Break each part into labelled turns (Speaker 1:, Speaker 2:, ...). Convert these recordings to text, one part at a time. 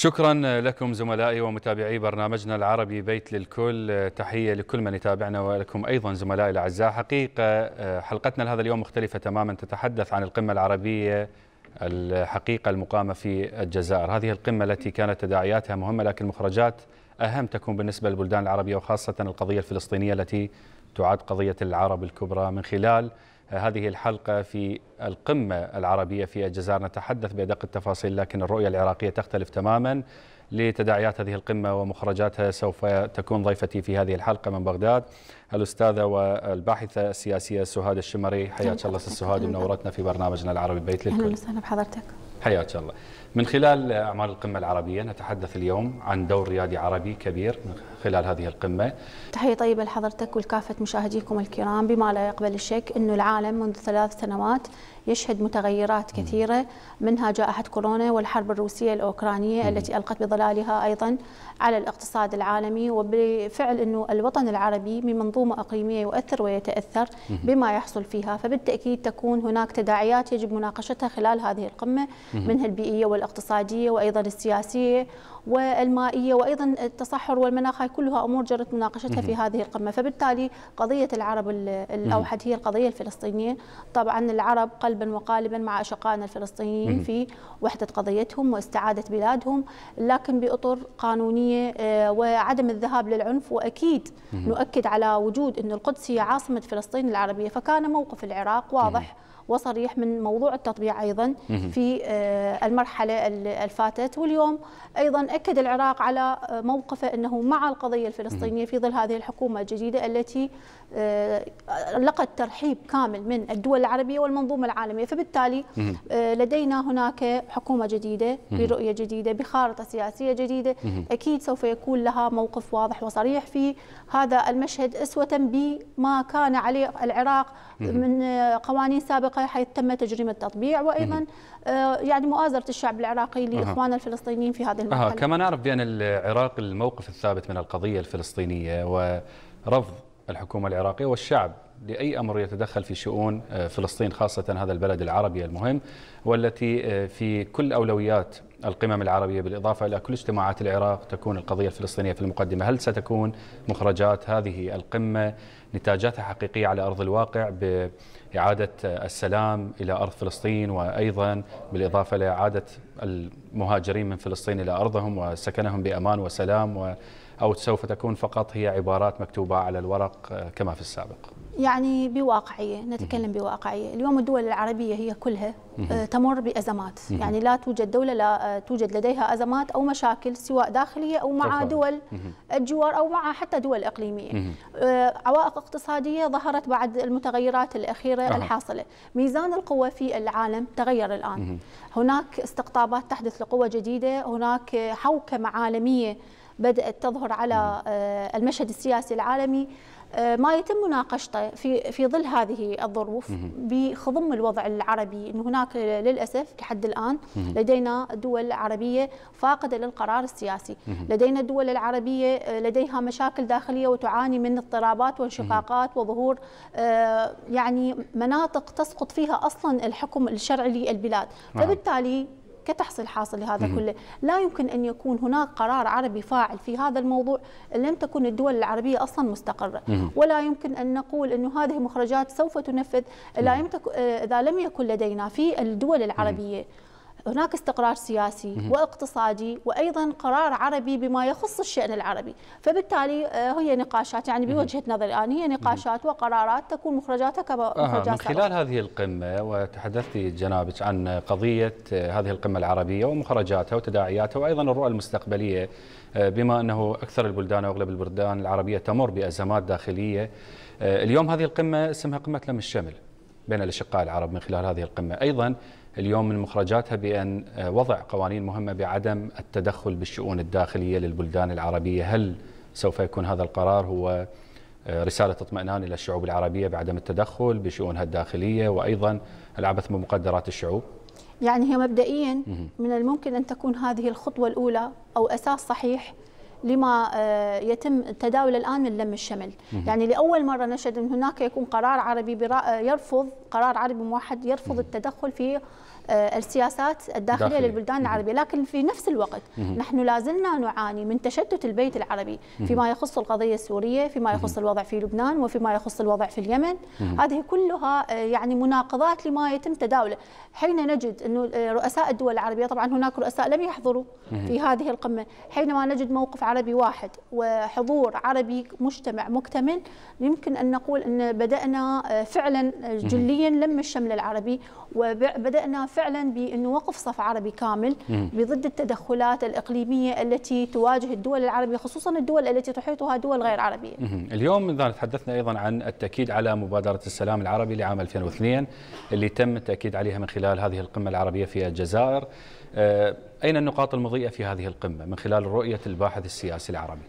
Speaker 1: شكرا لكم زملائي ومتابعي برنامجنا العربي بيت للكل آه، تحية لكل من يتابعنا ولكم أيضا زملائي الأعزاء حقيقة آه، حلقتنا لهذا اليوم مختلفة تماما تتحدث عن القمة العربية الحقيقة المقامة في الجزائر هذه القمة التي كانت تداعياتها مهمة لكن المخرجات أهم تكون بالنسبة للبلدان العربية وخاصة القضية الفلسطينية التي تعاد قضية العرب الكبرى من خلال هذه الحلقة في القمة العربية في الجزائر نتحدث بأدق التفاصيل لكن الرؤية العراقية تختلف تماما لتداعيات هذه القمة ومخرجاتها سوف تكون ضيفتي في هذه الحلقة من بغداد الأستاذة والباحثة السياسية سهاد الشمري حياك الله سهاد منورتنا في برنامجنا العربي بيت للكل أهلا
Speaker 2: وسهلا بحضرتك
Speaker 1: حياك الله من خلال أعمال القمة العربية نتحدث اليوم عن دور ريادي عربي كبير خلال هذه القمة
Speaker 2: تحية طيبة لحضرتك ولكافة مشاهديكم الكرام بما لا يقبل الشك أن العالم منذ ثلاث سنوات يشهد متغيرات كثيرة منها جائحة كورونا والحرب الروسية الأوكرانية التي ألقت بظلالها أيضا على الاقتصاد العالمي وبفعل أنه الوطن العربي من منظومة أقليمية يؤثر ويتأثر بما يحصل فيها فبالتأكيد تكون هناك تداعيات يجب مناقشتها خلال هذه القمة منها البيئية والاقتصادية وأيضا السياسية والمائية وأيضا التصحر والمناخ هاي كلها امور جرت مناقشتها في هذه القمه فبالتالي قضيه العرب الاوحد هي القضيه الفلسطينيه طبعا العرب قلبا وقالبا مع اشقائنا الفلسطينيين في وحده قضيتهم واستعاده بلادهم لكن باطر قانونيه آه، وعدم الذهاب للعنف واكيد نؤكد على وجود ان القدس هي عاصمه فلسطين العربيه فكان موقف العراق واضح وصريح من موضوع التطبيع أيضا في آه، المرحلة الفاتت واليوم أيضا أكد العراق على موقفه أنه مع القضية الفلسطينية في ظل هذه الحكومة الجديدة التي آه، لقت ترحيب كامل من الدول العربية والمنظومة العالمية فبالتالي آه، لدينا هناك حكومة جديدة برؤية جديدة بخارطة سياسية جديدة أكيد سوف يكون لها موقف واضح وصريح في هذا المشهد أسوة بما كان عليه العراق من قوانين سابقة المنطقه حيث تم تجريم التطبيع وايضا آه، يعني مؤازره الشعب العراقي لاخواننا الفلسطينيين في هذه المرحله. كما
Speaker 1: نعرف بان العراق الموقف الثابت من القضيه الفلسطينيه ورفض الحكومه العراقيه والشعب لأي أمر يتدخل في شؤون آه، فلسطين خاصة هذا البلد العربي المهم والتي آه، في كل أولويات القمم العربية بالإضافة إلى كل اجتماعات العراق تكون القضية الفلسطينية في المقدمة هل ستكون مخرجات هذه القمة نتاجاتها حقيقية على أرض الواقع بإعادة السلام إلى أرض فلسطين وأيضا بالإضافة إلى إعادة المهاجرين من فلسطين إلى أرضهم وسكنهم بأمان وسلام و أو سوف تكون فقط هي عبارات مكتوبة على الورق آه، كما في السابق
Speaker 2: يعني بواقعية نتكلم بواقعية اليوم الدول العربية هي كلها آه، تمر بأزمات يعني لا توجد دولة لا آه، توجد لديها أزمات أو مشاكل سواء داخلية أو مع دول الجوار أو مع حتى دول إقليمية عوائق اقتصادية ظهرت بعد المتغيرات الأخيرة الحاصلة ميزان القوة في العالم تغير الآن هناك استقطابات تحدث لقوة جديدة هناك حوكمة عالمية بدأت تظهر على آه، المشهد السياسي العالمي آه، ما يتم مناقشته في في ظل هذه الظروف بخضم الوضع العربي ان هناك للاسف لحد الان لدينا دول عربيه فاقده للقرار السياسي، لدينا الدول العربيه آه، لديها مشاكل داخليه وتعاني من اضطرابات وانشقاقات وظهور يعني مناطق تسقط فيها اصلا الحكم الشرعي للبلاد، فبالتالي كتحصيل حاصل لهذا مم. كله لا يمكن أن يكون هناك قرار عربي فاعل في هذا الموضوع لم تكن الدول العربية أصلا مستقرة مم. ولا يمكن أن نقول أنه هذه المخرجات سوف تنفذ لا يمتك... آه، إذا لم يكن لدينا في الدول العربية مم. هناك استقرار سياسي واقتصادي وايضا قرار عربي بما يخص الشان العربي، فبالتالي آه، هي نقاشات يعني بوجهه نظري الان هي نقاشات وقرارات تكون مخرجاتها كمخرجات آه من خلال
Speaker 1: هذه القمه وتحدثت جنابك عن قضيه آه، هذه القمه العربيه ومخرجاتها وتداعياتها وايضا الرؤى المستقبليه آه، بما انه اكثر البلدان او اغلب البلدان العربيه تمر بازمات داخليه اليوم هذه القمه اسمها قمه لم الشمل بين الأشقاء العرب من خلال هذه القمة أيضا اليوم من مخرجاتها بأن آه، وضع قوانين مهمة بعدم التدخل بالشؤون الداخلية للبلدان العربية هل سوف يكون هذا القرار هو آه، رسالة اطمئنان إلى الشعوب العربية بعدم التدخل بشؤونها الداخلية وأيضا العبث بمقدرات الشعوب
Speaker 2: يعني هي مبدئيا من الممكن أن تكون هذه الخطوة الأولى أو أساس صحيح لما آه، يتم تداوله الان من لم الشمل، يعني لاول مره نشهد ان هناك يكون قرار عربي آه، يرفض قرار عربي موحد يرفض التدخل في آه، السياسات الداخليه داخلية. للبلدان العربيه لكن في نفس الوقت نحن لا زلنا نعاني من تشتت البيت العربي فيما يخص القضيه السوريه فيما يخص الوضع في لبنان وفيما يخص الوضع في اليمن هذه كلها آه، يعني مناقضات لما يتم تداوله حين نجد انه آه، رؤساء الدول العربيه طبعا هناك رؤساء لم يحضروا في هذه القمه حينما نجد موقف عربي واحد وحضور عربي مجتمع مكتمل يمكن ان نقول ان بدانا فعلا جليا لم الشمل العربي وبدانا فعلا فعلا بانه وقف صف عربي كامل بضد التدخلات الاقليميه التي تواجه الدول العربيه خصوصا الدول التي تحيطها دول غير عربيه.
Speaker 1: اليوم اذا تحدثنا ايضا عن التاكيد على مبادره السلام العربي لعام 2002 اللي تم التاكيد عليها من خلال هذه القمه العربيه في الجزائر. آه، اين النقاط المضيئه في هذه القمه من خلال رؤيه الباحث السياسي العربي؟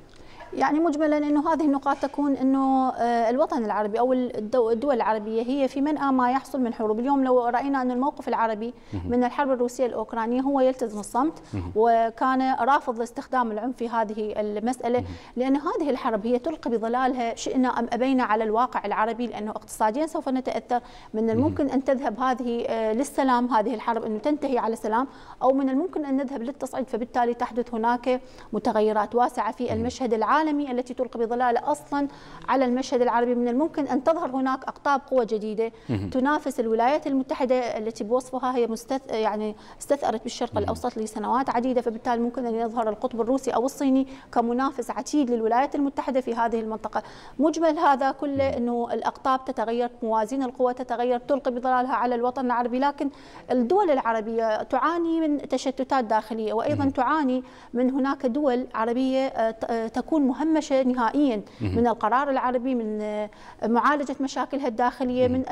Speaker 2: يعني مجملا انه هذه النقاط تكون انه آه، الوطن العربي او الدول العربيه هي في منأى ما يحصل من حروب، اليوم لو راينا ان الموقف العربي من الحرب الروسيه الاوكرانيه هو يلتزم الصمت وكان رافض لاستخدام العنف في هذه المساله لان هذه الحرب هي تلقي بظلالها شئنا ام ابينا على الواقع العربي لانه اقتصاديا سوف نتاثر، من الممكن ان تذهب هذه آه، للسلام هذه الحرب انه تنتهي على سلام او من الممكن ان نذهب للتصعيد فبالتالي تحدث هناك متغيرات واسعه في المشهد العالمي العالمي التي تلقي بظلالها أصلا على المشهد العربي من الممكن أن تظهر هناك أقطاب قوى جديدة تنافس الولايات المتحدة التي بوصفها هي مستث... يعني استثأرت بالشرق الأوسط لسنوات عديدة فبالتالي ممكن أن يظهر القطب الروسي أو الصيني كمنافس عتيد للولايات المتحدة في هذه المنطقة مجمل هذا كله أنه الأقطاب تتغير موازين القوى تتغير تلقي بظلالها على الوطن العربي لكن الدول العربية تعاني من تشتتات داخلية وأيضا تعاني من هناك دول عربية آه، تكون مهمشه نهائيا من القرار العربي من آه، معالجه مشاكلها الداخليه من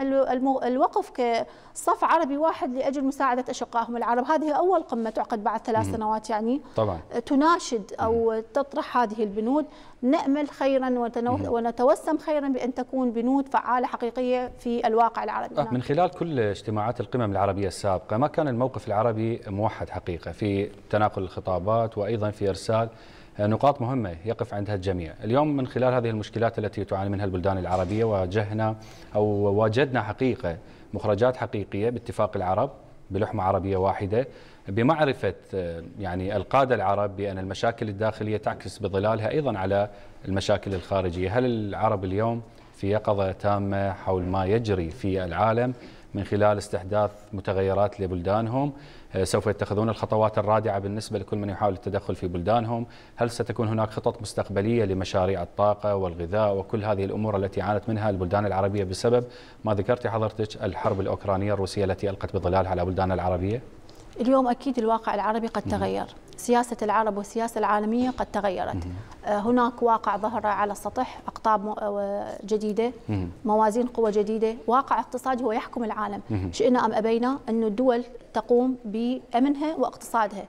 Speaker 2: الوقف كصف عربي واحد لاجل مساعده اشقائهم العرب هذه اول قمه تعقد بعد ثلاث سنوات يعني طبعا آه، تناشد او تطرح هذه البنود نامل خيرا ونتوسم خيرا بان تكون بنود فعاله حقيقيه في الواقع العربي آه، من
Speaker 1: خلال كل اجتماعات القمم العربيه السابقه ما كان الموقف العربي موحد حقيقه في تناقل الخطابات وايضا في ارسال نقاط مهمة يقف عندها الجميع اليوم من خلال هذه المشكلات التي تعاني منها البلدان العربية واجهنا أو واجدنا حقيقة مخرجات حقيقية باتفاق العرب بلحمة عربية واحدة بمعرفة آه، يعني القادة العرب بأن المشاكل الداخلية تعكس بظلالها أيضا على المشاكل الخارجية هل العرب اليوم في يقظة تامة حول ما يجري في العالم من خلال استحداث متغيرات لبلدانهم آه، سوف يتخذون الخطوات الرادعة بالنسبة لكل من يحاول التدخل في بلدانهم هل ستكون هناك خطط مستقبلية لمشاريع الطاقة والغذاء وكل هذه الأمور التي عانت منها البلدان العربية بسبب ما ذكرت حضرتك الحرب الأوكرانية الروسية التي ألقت بظلالها على بلدان العربية؟
Speaker 2: اليوم أكيد الواقع العربي قد تغير سياسة العرب والسياسة العالمية قد تغيرت آه، هناك واقع ظهر على السطح أقطاب آه، جديدة موازين قوى جديدة واقع اقتصادي هو يحكم العالم شئنا أم أبينا أن الدول تقوم بأمنها واقتصادها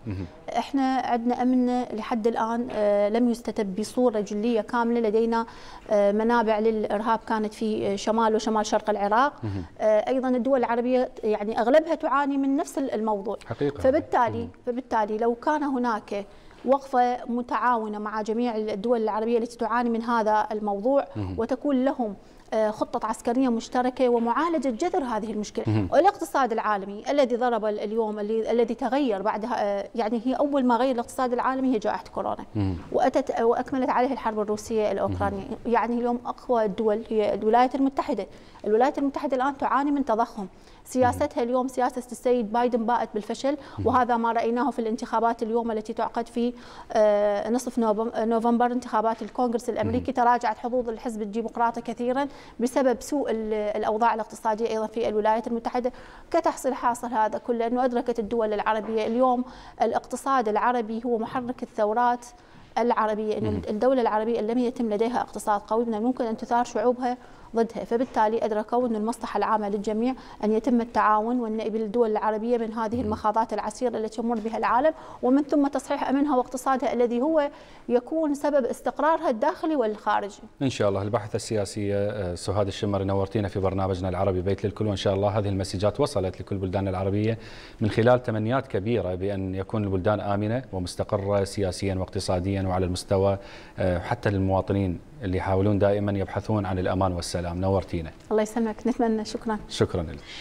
Speaker 2: احنا عندنا امن لحد الان آه، لم يستتب بصوره جليه كامله لدينا آه، منابع للارهاب كانت في شمال وشمال شرق العراق آه، ايضا الدول العربيه يعني اغلبها تعاني من نفس الموضوع حقيقة. فبالتالي فبالتالي لو كان هناك وقفة متعاونة مع جميع الدول العربية التي تعاني من هذا الموضوع وتكون لهم آه، خطة عسكرية مشتركة ومعالجة جذر هذه المشكلة والاقتصاد العالمي الذي ضرب اليوم الذي تغير بعدها آه، يعني هي أول ما غير الاقتصاد العالمي هي جائحة كورونا وأتت وأكملت عليه الحرب الروسية الأوكرانية يعني اليوم أقوى الدول هي الولايات المتحدة الولايات المتحدة الآن تعاني من تضخم سياستها اليوم سياسة السيد بايدن باءت بالفشل وهذا ما رأيناه في الانتخابات اليوم التي تعقد في آه، نصف نوفمبر انتخابات الكونغرس الأمريكي تراجعت حظوظ الحزب الديمقراطي كثيرا بسبب سوء الأوضاع الاقتصادية أيضا في الولايات المتحدة كتحصل حاصل هذا كله أنه أدركت الدول العربية اليوم الاقتصاد العربي هو محرك الثورات العربية أن الدولة العربية لم يتم لديها اقتصاد قوي من الممكن أن تثار شعوبها ضدها فبالتالي أدركوا أن المصلحة العامة للجميع أن يتم التعاون وأن الدول العربية من هذه المخاضات العسيرة التي يمر بها العالم ومن ثم تصحيح أمنها واقتصادها الذي هو يكون سبب استقرارها الداخلي والخارجي
Speaker 1: إن شاء الله الباحثة السياسية آه، سهاد الشمر نورتينا في برنامجنا العربي بيت للكل وإن شاء الله هذه المسجات وصلت لكل بلدان العربية من خلال تمنيات كبيرة بأن يكون البلدان آمنة ومستقرة سياسيا واقتصاديا وعلى المستوى آه، حتى للمواطنين اللي يحاولون دائما يبحثون عن الامان والسلام نورتينا
Speaker 2: الله يسلمك نتمنى شكرا
Speaker 1: شكرا لك